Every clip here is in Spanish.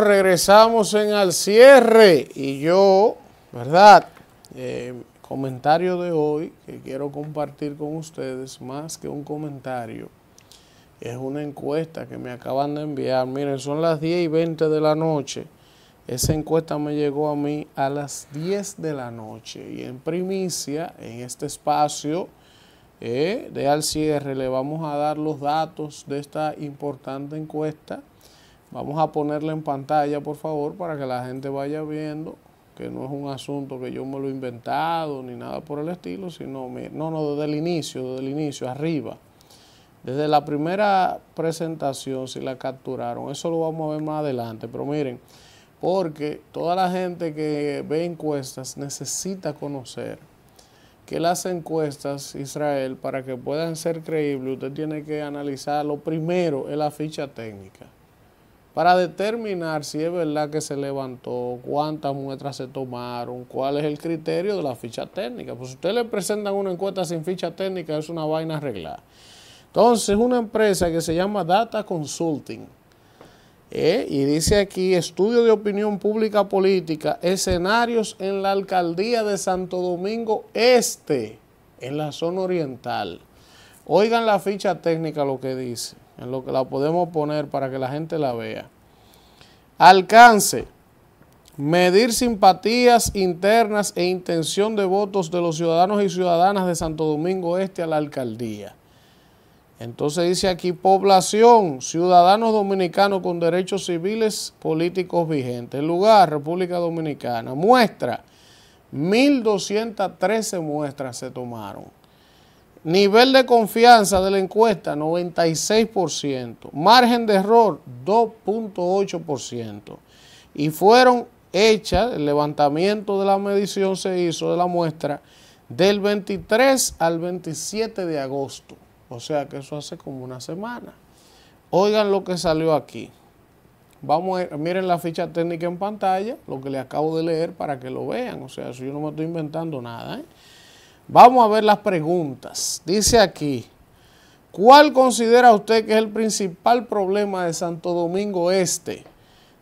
regresamos en al cierre y yo, ¿verdad? Eh, comentario de hoy que quiero compartir con ustedes, más que un comentario, es una encuesta que me acaban de enviar. Miren, son las 10 y 20 de la noche. Esa encuesta me llegó a mí a las 10 de la noche y en primicia, en este espacio, eh, de al cierre le vamos a dar los datos de esta importante encuesta Vamos a ponerla en pantalla, por favor, para que la gente vaya viendo que no es un asunto que yo me lo he inventado ni nada por el estilo, sino, me, no, no, desde el inicio, desde el inicio, arriba. Desde la primera presentación, si la capturaron, eso lo vamos a ver más adelante, pero miren, porque toda la gente que ve encuestas necesita conocer que las encuestas Israel, para que puedan ser creíbles, usted tiene que analizar lo primero, en la ficha técnica para determinar si es verdad que se levantó, cuántas muestras se tomaron, cuál es el criterio de la ficha técnica. Pues si usted le presentan una encuesta sin ficha técnica, es una vaina arreglada. Entonces, una empresa que se llama Data Consulting, eh, y dice aquí, estudio de opinión pública política, escenarios en la alcaldía de Santo Domingo Este, en la zona oriental. Oigan la ficha técnica lo que dice en lo que la podemos poner para que la gente la vea. Alcance. Medir simpatías internas e intención de votos de los ciudadanos y ciudadanas de Santo Domingo Este a la alcaldía. Entonces dice aquí población, ciudadanos dominicanos con derechos civiles políticos vigentes. Lugar, República Dominicana. Muestra, 1.213 muestras se tomaron. Nivel de confianza de la encuesta, 96%. Margen de error, 2.8%. Y fueron hechas, el levantamiento de la medición se hizo de la muestra del 23 al 27 de agosto. O sea que eso hace como una semana. Oigan lo que salió aquí. Vamos a, miren la ficha técnica en pantalla, lo que le acabo de leer para que lo vean. O sea, yo no me estoy inventando nada. ¿eh? Vamos a ver las preguntas. Dice aquí, ¿cuál considera usted que es el principal problema de Santo Domingo Este?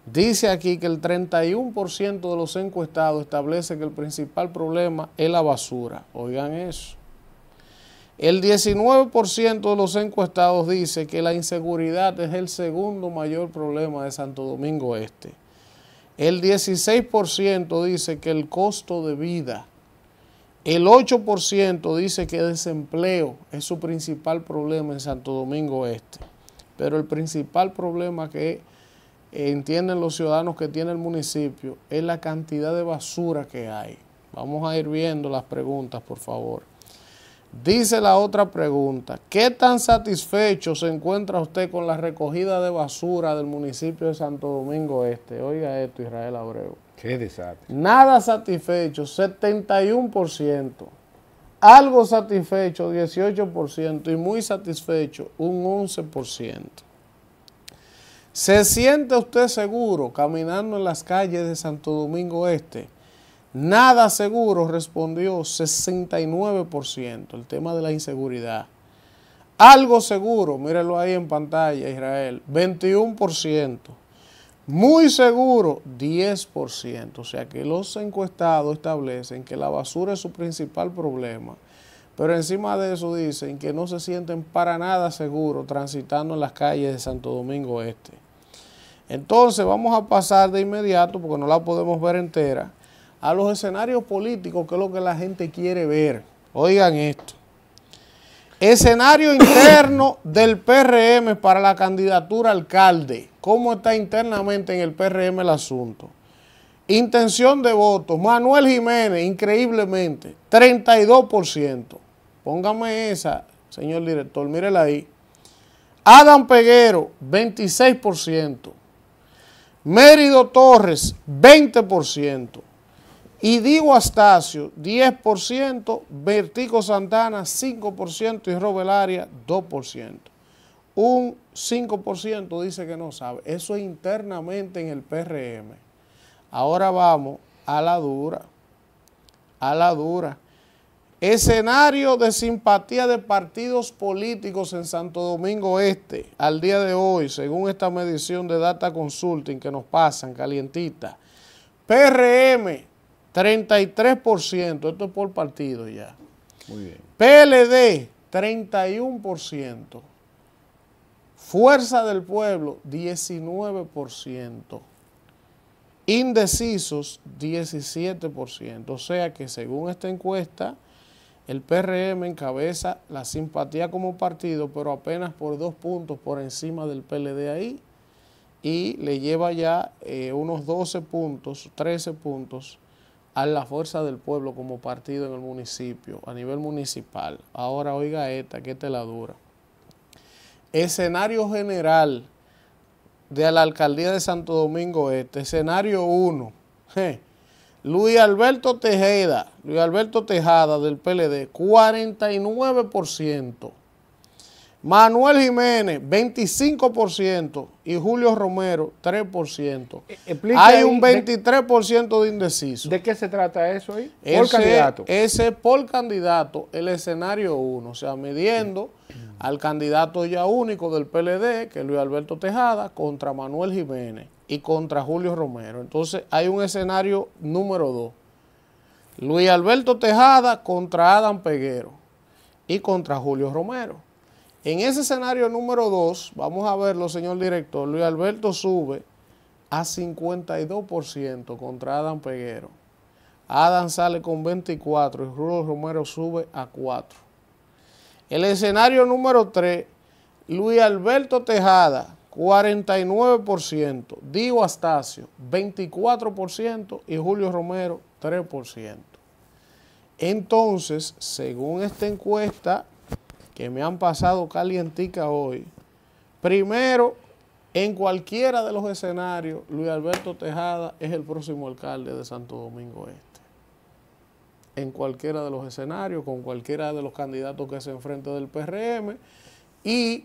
Dice aquí que el 31% de los encuestados establece que el principal problema es la basura. Oigan eso. El 19% de los encuestados dice que la inseguridad es el segundo mayor problema de Santo Domingo Este. El 16% dice que el costo de vida el 8% dice que desempleo es su principal problema en Santo Domingo Este. Pero el principal problema que eh, entienden los ciudadanos que tiene el municipio es la cantidad de basura que hay. Vamos a ir viendo las preguntas, por favor. Dice la otra pregunta, ¿qué tan satisfecho se encuentra usted con la recogida de basura del municipio de Santo Domingo Este? Oiga esto, Israel Abreu. Qué desastre. Nada satisfecho, 71%. Algo satisfecho, 18%. Y muy satisfecho, un 11%. ¿Se siente usted seguro caminando en las calles de Santo Domingo Este? Nada seguro, respondió 69%, el tema de la inseguridad. Algo seguro, mírelo ahí en pantalla, Israel, 21%. Muy seguro, 10%. O sea que los encuestados establecen que la basura es su principal problema. Pero encima de eso dicen que no se sienten para nada seguros transitando en las calles de Santo Domingo Este. Entonces vamos a pasar de inmediato, porque no la podemos ver entera, a los escenarios políticos, que es lo que la gente quiere ver. Oigan esto. Escenario interno del PRM para la candidatura alcalde cómo está internamente en el PRM el asunto. Intención de voto, Manuel Jiménez, increíblemente, 32%. Póngame esa, señor director, mírela ahí. Adam Peguero, 26%. Mérido Torres, 20%. Y Digo Astacio, 10%. Vertico Santana, 5%. Y Robelaria, 2%. Un 5% dice que no sabe. Eso es internamente en el PRM. Ahora vamos a la dura. A la dura. Escenario de simpatía de partidos políticos en Santo Domingo Este al día de hoy, según esta medición de Data Consulting que nos pasan, calientita. PRM, 33%, esto es por partido ya. Muy bien. PLD, 31%. Fuerza del pueblo, 19%. Indecisos, 17%. O sea que según esta encuesta, el PRM encabeza la simpatía como partido, pero apenas por dos puntos por encima del PLD ahí. Y le lleva ya eh, unos 12 puntos, 13 puntos a la fuerza del pueblo como partido en el municipio, a nivel municipal. Ahora oiga esta, que te la dura. Escenario general de la alcaldía de Santo Domingo Este, escenario 1. Luis Alberto Tejeda, Luis Alberto Tejada del PLD, 49%. Manuel Jiménez, 25%, y Julio Romero, 3%. E, hay un 23% de, indeciso. ¿De qué se trata eso ahí? Por candidato. Ese por candidato, el escenario 1, o sea, midiendo al candidato ya único del PLD, que es Luis Alberto Tejada, contra Manuel Jiménez y contra Julio Romero. Entonces, hay un escenario número 2. Luis Alberto Tejada contra Adam Peguero y contra Julio Romero. En ese escenario número 2, vamos a verlo, señor director, Luis Alberto sube a 52% contra Adam Peguero. Adam sale con 24 y Julio Romero sube a 4. El escenario número 3, Luis Alberto Tejada, 49%, Diego Astacio, 24% y Julio Romero, 3%. Entonces, según esta encuesta que me han pasado calientica hoy. Primero, en cualquiera de los escenarios, Luis Alberto Tejada es el próximo alcalde de Santo Domingo Este. En cualquiera de los escenarios, con cualquiera de los candidatos que se enfrente del PRM. Y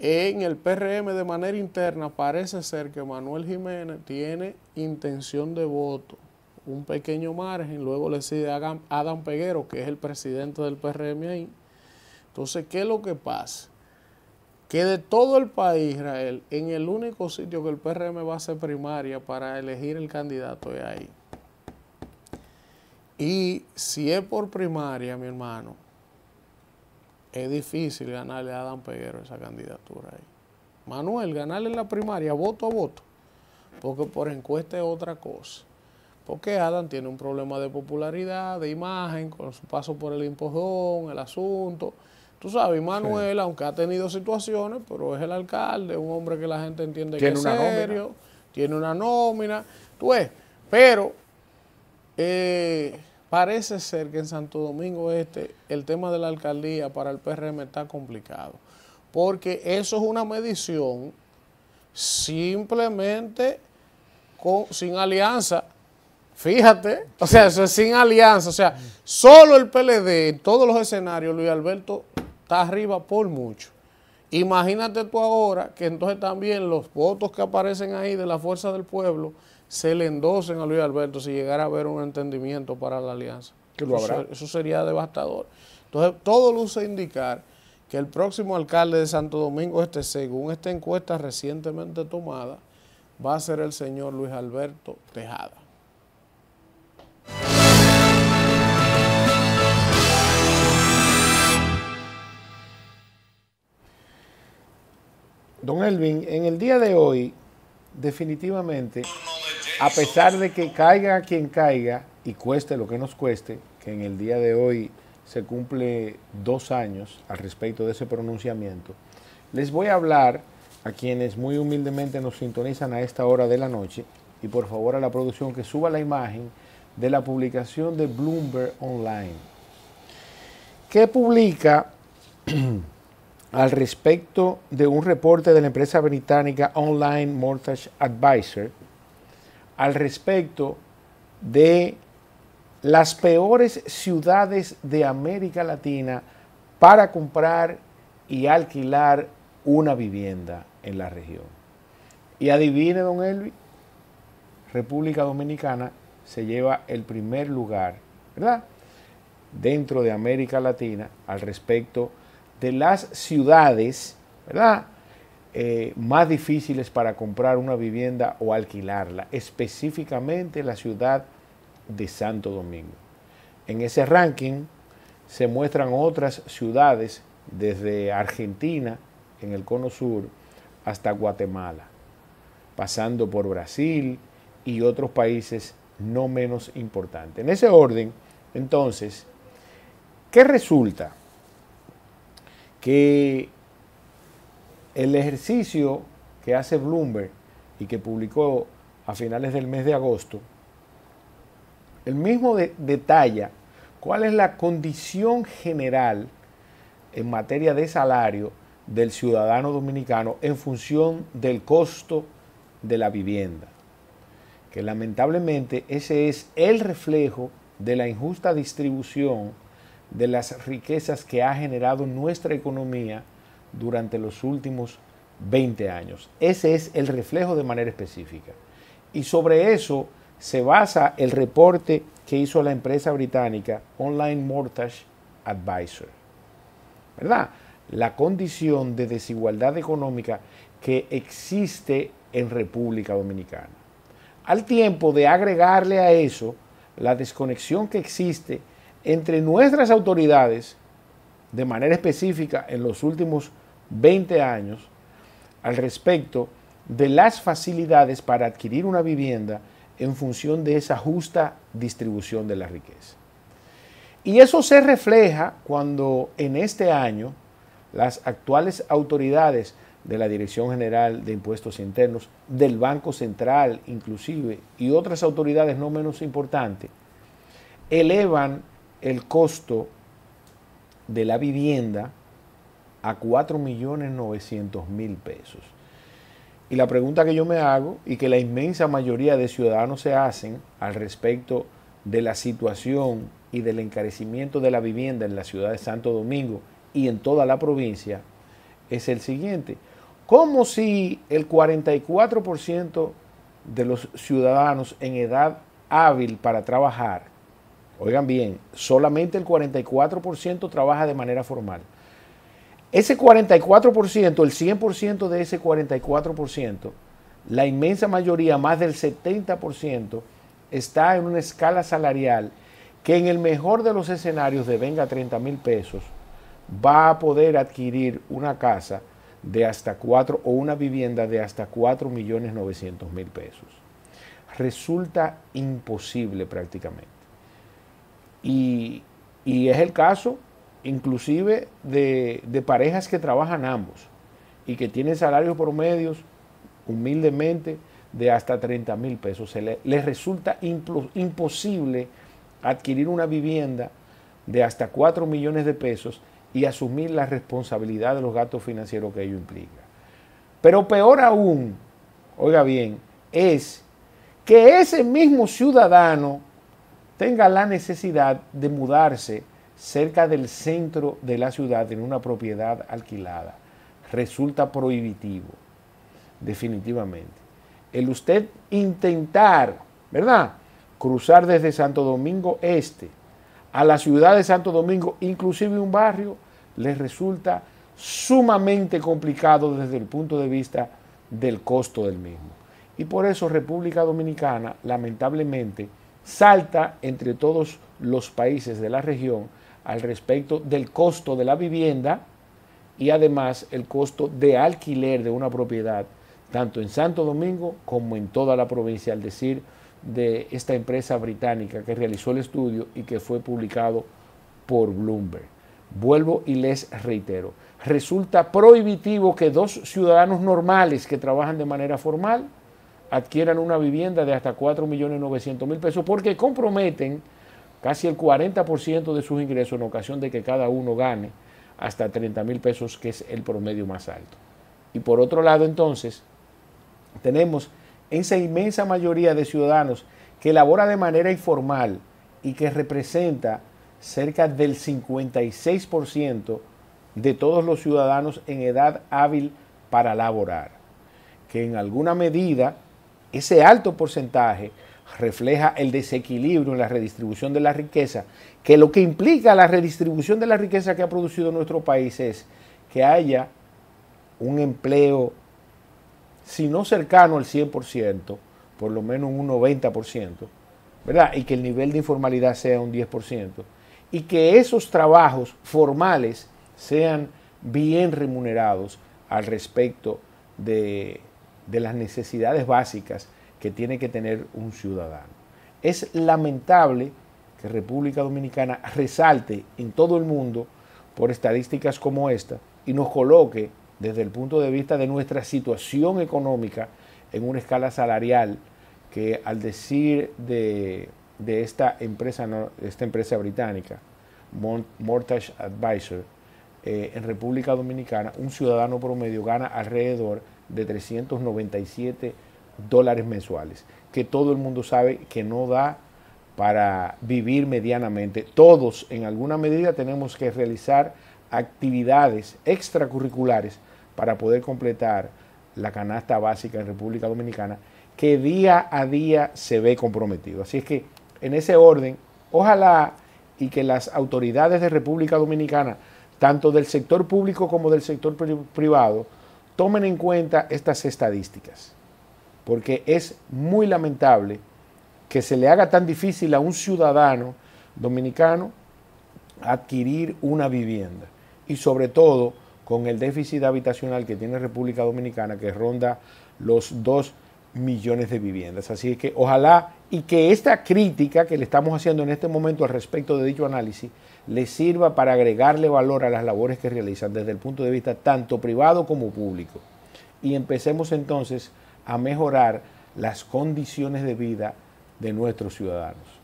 en el PRM de manera interna parece ser que Manuel Jiménez tiene intención de voto. Un pequeño margen, luego le sigue Adam Peguero, que es el presidente del PRM ahí entonces, ¿qué es lo que pasa? Que de todo el país, Israel, en el único sitio que el PRM va a hacer primaria para elegir el candidato es ahí. Y si es por primaria, mi hermano, es difícil ganarle a Adam Peguero esa candidatura ahí. Manuel, ganarle la primaria voto a voto, porque por encuesta es otra cosa. Porque Adam tiene un problema de popularidad, de imagen, con su paso por el impostón, el asunto. Tú sabes, Manuel, aunque ha tenido situaciones, pero es el alcalde, un hombre que la gente entiende que es serio, nómina. tiene una nómina. Tú ves, pero eh, parece ser que en Santo Domingo Este el tema de la alcaldía para el PRM está complicado, porque eso es una medición simplemente sin alianza. Fíjate, o sea, eso es sin alianza. O sea, solo el PLD en todos los escenarios, Luis Alberto arriba por mucho. Imagínate tú ahora que entonces también los votos que aparecen ahí de la fuerza del pueblo se le endosen a Luis Alberto si llegara a haber un entendimiento para la alianza. Eso, sería devastador. Entonces, todo luce indicar que el próximo alcalde de Santo Domingo Este, según esta encuesta recientemente tomada, va a ser el señor Luis Alberto Tejada. Don Elvin, en el día de hoy, definitivamente, a pesar de que caiga quien caiga y cueste lo que nos cueste, que en el día de hoy se cumple dos años al respecto de ese pronunciamiento, les voy a hablar a quienes muy humildemente nos sintonizan a esta hora de la noche y por favor a la producción que suba la imagen de la publicación de Bloomberg Online, que publica al respecto de un reporte de la empresa británica Online Mortgage Advisor, al respecto de las peores ciudades de América Latina para comprar y alquilar una vivienda en la región. Y adivine, don Elvi, República Dominicana se lleva el primer lugar, ¿verdad? Dentro de América Latina al respecto de de las ciudades, eh, más difíciles para comprar una vivienda o alquilarla, específicamente la ciudad de Santo Domingo. En ese ranking se muestran otras ciudades desde Argentina, en el cono sur, hasta Guatemala, pasando por Brasil y otros países no menos importantes. En ese orden, entonces, ¿qué resulta? que el ejercicio que hace Bloomberg y que publicó a finales del mes de agosto, el mismo detalla cuál es la condición general en materia de salario del ciudadano dominicano en función del costo de la vivienda, que lamentablemente ese es el reflejo de la injusta distribución de las riquezas que ha generado nuestra economía durante los últimos 20 años. Ese es el reflejo de manera específica. Y sobre eso se basa el reporte que hizo la empresa británica Online Mortgage Advisor. ¿Verdad? La condición de desigualdad económica que existe en República Dominicana. Al tiempo de agregarle a eso la desconexión que existe entre nuestras autoridades, de manera específica en los últimos 20 años, al respecto de las facilidades para adquirir una vivienda en función de esa justa distribución de la riqueza. Y eso se refleja cuando en este año las actuales autoridades de la Dirección General de Impuestos Internos, del Banco Central inclusive, y otras autoridades no menos importantes, elevan el costo de la vivienda a 4.900.000 pesos. Y la pregunta que yo me hago y que la inmensa mayoría de ciudadanos se hacen al respecto de la situación y del encarecimiento de la vivienda en la ciudad de Santo Domingo y en toda la provincia es el siguiente. ¿Cómo si el 44% de los ciudadanos en edad hábil para trabajar Oigan bien, solamente el 44% trabaja de manera formal. Ese 44%, el 100% de ese 44%, la inmensa mayoría, más del 70%, está en una escala salarial que en el mejor de los escenarios de venga 30 mil pesos, va a poder adquirir una casa de hasta 4 o una vivienda de hasta 4 millones 900 mil pesos. Resulta imposible prácticamente. Y, es el caso inclusive de, parejas que trabajan ambos y que tienen salarios promedios humildemente de hasta 30 mil pesos. Se les resulta imposible adquirir una vivienda de hasta 4 millones de pesos y asumir la responsabilidad de los gastos financieros que ello implica. Pero peor aún, oiga bien, es que ese mismo ciudadano tenga la necesidad de mudarse cerca del centro de la ciudad en una propiedad alquilada. Resulta prohibitivo, definitivamente. El usted intentar, ¿verdad? Cruzar desde Santo Domingo Este a la ciudad de Santo Domingo, inclusive un barrio, le resulta sumamente complicado desde el punto de vista del costo del mismo. Y por eso República Dominicana, lamentablemente, salta entre todos los países de la región al respecto del costo de la vivienda y además el costo de alquiler de una propiedad, tanto en Santo Domingo como en toda la provincia, al decir de esta empresa británica que realizó el estudio y que fue publicado por Bloomberg. Vuelvo y les reitero, resulta prohibitivo que dos ciudadanos normales que trabajan de manera formal adquieran una vivienda de hasta 4.900.000 pesos porque comprometen casi el 40% de sus ingresos en ocasión de que cada uno gane hasta 30.000 pesos, que es el promedio más alto. Y por otro lado, entonces, tenemos esa inmensa mayoría de ciudadanos que labora de manera informal y que representa cerca del 56% de todos los ciudadanos en edad hábil para laborar, que en alguna medida ese alto porcentaje refleja el desequilibrio en la redistribución de la riqueza, que lo que implica la redistribución de la riqueza que ha producido nuestro país es que haya un empleo, si no cercano al 100%, por lo menos un 90%, ¿verdad? Y que el nivel de informalidad sea un 10%, y que esos trabajos formales sean bien remunerados al respecto de de las necesidades básicas que tiene que tener un ciudadano. Es lamentable que República Dominicana resalte en todo el mundo por estadísticas como esta y nos coloque desde el punto de vista de nuestra situación económica en una escala salarial que al decir de, esta, empresa, esta empresa británica, Mortgage Advisor, eh, en República Dominicana un ciudadano promedio gana alrededor de 397 dólares mensuales, que todo el mundo sabe que no da para vivir medianamente. Todos, en alguna medida, tenemos que realizar actividades extracurriculares para poder completar la canasta básica en República Dominicana, que día a día se ve comprometido. Así es que, en ese orden, ojalá y que las autoridades de República Dominicana, tanto del sector público como del sector privado, tomen en cuenta estas estadísticas, porque es muy lamentable que se le haga tan difícil a un ciudadano dominicano adquirir una vivienda y sobre todo con el déficit habitacional que tiene República Dominicana que ronda los dos millones de viviendas. Así que ojalá y que esta crítica que le estamos haciendo en este momento al respecto de dicho análisis le sirva para agregarle valor a las labores que realizan desde el punto de vista tanto privado como público. Y empecemos entonces a mejorar las condiciones de vida de nuestros ciudadanos.